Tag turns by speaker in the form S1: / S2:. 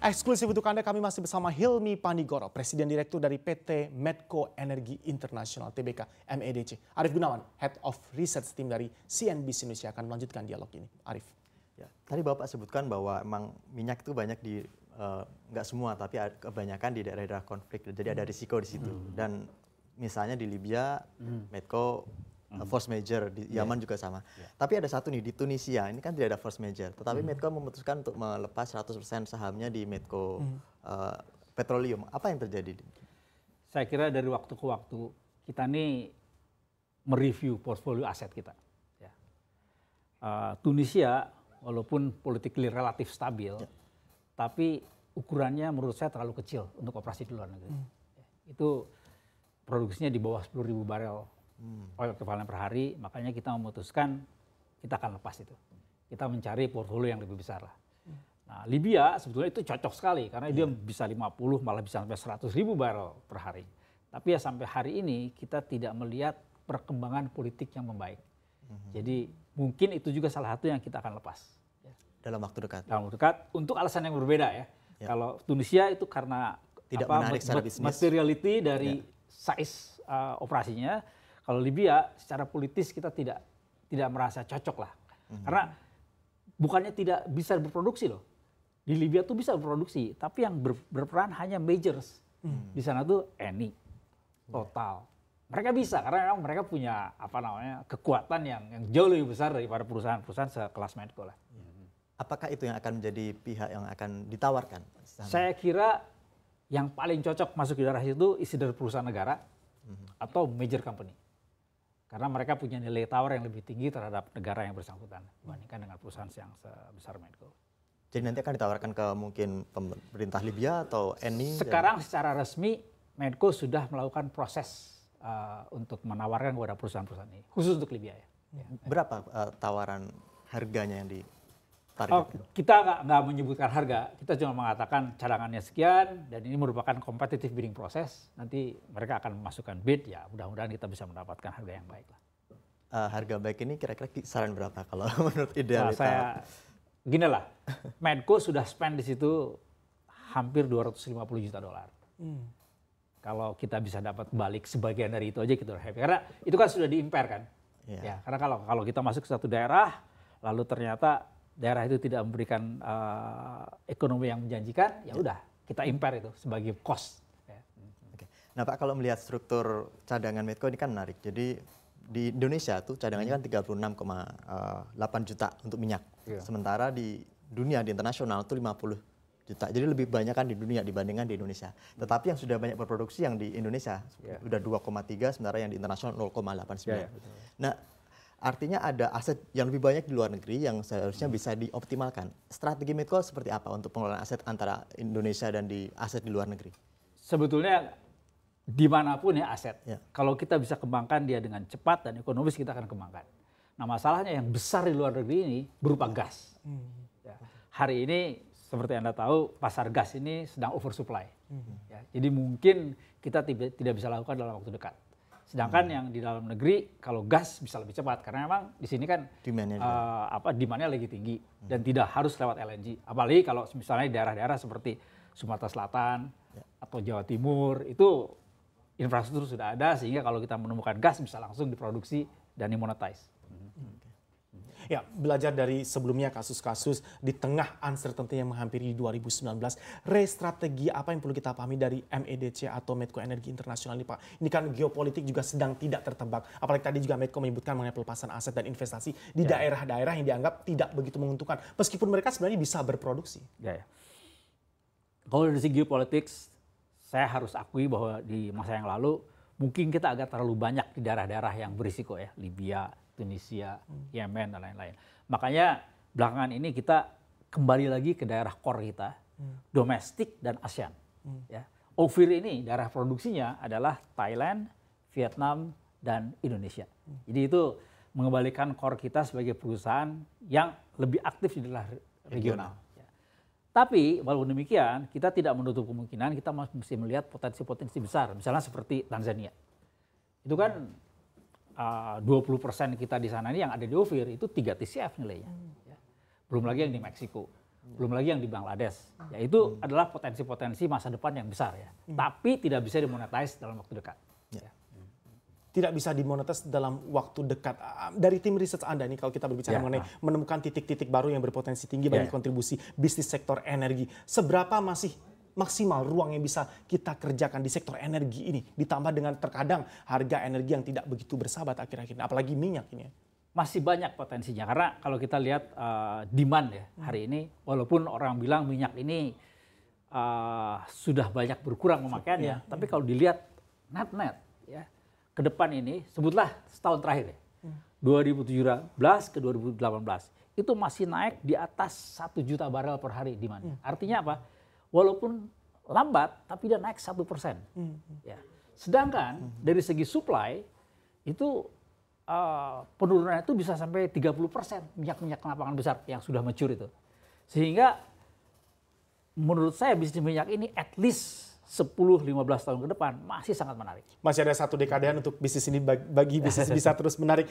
S1: Eksklusif untuk Anda kami masih bersama Hilmi Panigoro, Presiden Direktur dari PT Medco Energi Internasional TBK MEDC. Arif Gunawan, Head of Research Team dari CNBC Indonesia akan melanjutkan dialog ini. Arif. Ya, tadi Bapak sebutkan bahwa emang minyak itu banyak di eh, nggak uh, semua tapi kebanyakan di daerah-daerah konflik. Jadi ada hmm. risiko di situ. Hmm. Dan misalnya di Libya, hmm. Medco hmm. force major di Yaman juga sama. Yeah. Tapi ada satu nih di Tunisia ini kan tidak ada force major, tetapi hmm. Medco memutuskan untuk melepas 100% sahamnya di Medco hmm. uh, Petroleum. Apa yang terjadi? Saya kira dari waktu
S2: ke waktu kita nih mereview portfolio aset kita. Ya. Uh, Tunisia walaupun politiknya relatif stabil, yeah. tapi ukurannya menurut saya terlalu kecil untuk operasi di luar negeri. Hmm. Itu produksinya di bawah 10.000 barel proyek hmm. oh, kepalan per hari, makanya kita memutuskan kita akan lepas itu. Kita mencari portfolio yang lebih besar lah. Nah, Libya sebetulnya itu cocok sekali karena yeah. dia iya. bisa 50 malah bisa sampai 100 ribu barrel per hari. Tapi ya sampai hari ini kita tidak melihat perkembangan politik yang membaik. -hmm. Jadi mungkin itu juga salah satu yang kita akan lepas. Ya. Dalam waktu dekat. Dalam waktu dekat untuk alasan yang berbeda ya. Ya. Kalau Tunisia itu karena tidak apa, menarik secara Materiality dari ya. size uh, operasinya kalau Libya secara politis kita tidak tidak merasa cocok lah. Hmm. Karena bukannya tidak bisa berproduksi loh. Di Libya tuh bisa berproduksi, tapi yang ber, berperan hanya majors. Hmm. Di sana tuh Eni total. Mereka bisa karena memang mereka punya apa namanya kekuatan yang yang jauh lebih besar daripada perusahaan-perusahaan sekelas Medco lah. Mhm. Apakah itu yang akan menjadi pihak yang akan ditawarkan? Saya kira yang paling cocok masuk di daerah itu isi dari perusahaan negara mhm. atau major company. Karena mereka punya nilai tawar yang lebih tinggi terhadap negara yang bersangkutan dibandingkan dengan perusahaan yang sebesar Medco.
S1: Jadi nanti akan ditawarkan ke mungkin pemerintah Libya atau ENI? Sekarang dan... secara resmi Medco sudah melakukan
S2: proses uh, untuk menawarkan kepada perusahaan-perusahaan ini, khusus untuk Libya ya. Berapa uh, tawaran harganya yang di Oh, kita nggak menyebutkan harga, kita cuma mengatakan cadangannya sekian dan ini merupakan kompetitif bidding proses. Nanti mereka akan memasukkan bid, ya mudah-mudahan kita bisa mendapatkan harga yang baik lah. Uh, harga baik ini kira-kira kisaran berapa kalau menurut idealita? Nah, saya gini lah, Medco sudah spend di situ hampir 250 juta dolar. Hmm. Kalau kita bisa dapat balik sebagian dari itu aja kita udah happy. Karena itu kan sudah diimpair kan. Yeah. Ya, karena kalau kalau kita masuk ke satu daerah lalu ternyata daerah itu tidak memberikan uh, ekonomi yang
S1: menjanjikan, ya, ya udah kita impair itu sebagai cost. Ya. Nah Pak kalau melihat struktur cadangan Medco ini kan menarik. Jadi di Indonesia tuh cadangannya kan 36,8 juta untuk minyak. Yeah. Sementara di dunia di internasional tuh 50 juta. Jadi lebih banyak kan di dunia dibandingkan di Indonesia. Tetapi yang sudah banyak berproduksi yang di Indonesia yeah. udah 2,3 sementara yang di internasional 0,89. Yeah, yeah. Nah, Artinya ada aset yang lebih banyak di luar negeri yang seharusnya hmm. bisa dioptimalkan. Strategi Medco seperti apa untuk pengelolaan aset antara Indonesia dan di aset di luar negeri? Sebetulnya dimanapun ya aset. Ya.
S2: Kalau kita bisa kembangkan dia dengan cepat dan ekonomis kita akan kembangkan. Nah masalahnya yang besar di luar negeri ini berupa ya. gas. Hmm. Ya. Hari ini seperti Anda tahu pasar gas ini sedang oversupply. Hmm. Ya. Jadi mungkin kita tidak bisa lakukan dalam waktu dekat. Sedangkan hmm. yang di dalam negeri kalau gas bisa lebih cepat karena memang di sini kan
S1: demand-nya uh,
S2: apa demand lagi tinggi hmm. dan tidak harus lewat LNG. Apalagi kalau misalnya di daerah-daerah seperti Sumatera Selatan ya. atau Jawa Timur itu infrastruktur sudah ada sehingga kalau kita menemukan gas bisa langsung diproduksi dan dimonetize. Hmm. Okay.
S1: Ya, belajar dari sebelumnya kasus-kasus di tengah uncertainty yang menghampiri 2019, restrategi apa yang perlu kita pahami dari MEDC atau Medco Energi Internasional ini Pak? Ini kan geopolitik juga sedang tidak tertebak. Apalagi tadi juga Medco menyebutkan mengenai pelepasan aset dan investasi di ya. daerah-daerah ya. yang dianggap tidak begitu menguntungkan. Meskipun mereka sebenarnya bisa berproduksi.
S2: Ya, ya. Kalau dari segi geopolitik, saya harus akui bahwa di masa yang lalu mungkin kita agak terlalu banyak di daerah-daerah yang berisiko ya. Libya, Tunisia, hmm. Yemen dan lain-lain. Makanya belakangan ini kita kembali lagi ke daerah core kita, hmm. domestik dan ASEAN. Hmm. Ya. Ovir ini daerah produksinya adalah Thailand, Vietnam dan Indonesia. Hmm. Jadi itu mengembalikan core kita sebagai perusahaan yang lebih aktif di daerah regional. regional. Ya. Tapi walaupun demikian, kita tidak menutup kemungkinan kita masih melihat potensi-potensi besar, misalnya seperti Tanzania. Itu kan Eh, uh, 20% kita di sana ini yang ada di Ophir itu 3 TCF nilainya. Hmm. Belum lagi yang di Meksiko, hmm. belum lagi yang di Bangladesh. Ah. Ya itu hmm. adalah potensi-potensi masa depan yang besar ya. Hmm. Tapi tidak bisa dimonetize dalam waktu dekat.
S1: Ya. ya. Tidak bisa dimonetize dalam waktu dekat. Ah, dari tim riset Anda ini kalau kita berbicara ya, mengenai menemukan titik-titik baru yang berpotensi tinggi bagi ya. kontribusi bisnis sektor energi. Seberapa masih maksimal ruang yang bisa kita kerjakan di sektor energi ini. Ditambah dengan terkadang harga energi yang tidak begitu bersahabat akhir-akhir ini, apalagi minyak ini.
S2: Masih banyak potensinya karena kalau kita lihat uh, demand ya hari ini, walaupun orang bilang minyak ini uh, sudah banyak berkurang pemakaiannya, ya, tapi kalau dilihat net-net ya ke depan ini, sebutlah setahun terakhir ya, 2017 ke 2018 itu masih naik di atas satu juta barel per hari di mana. Iya. Hmm. Artinya apa? walaupun lambat tapi dia naik satu persen. Hmm. Ya. Sedangkan hmm. dari segi supply itu uh, eh, penurunan itu bisa sampai 30 persen minyak-minyak lapangan besar yang sudah mature itu. Sehingga menurut saya bisnis minyak ini at least 10-15 tahun ke depan masih sangat menarik.
S1: Masih ada satu dekadean untuk bisnis ini bagi bisnis bisa terus menarik.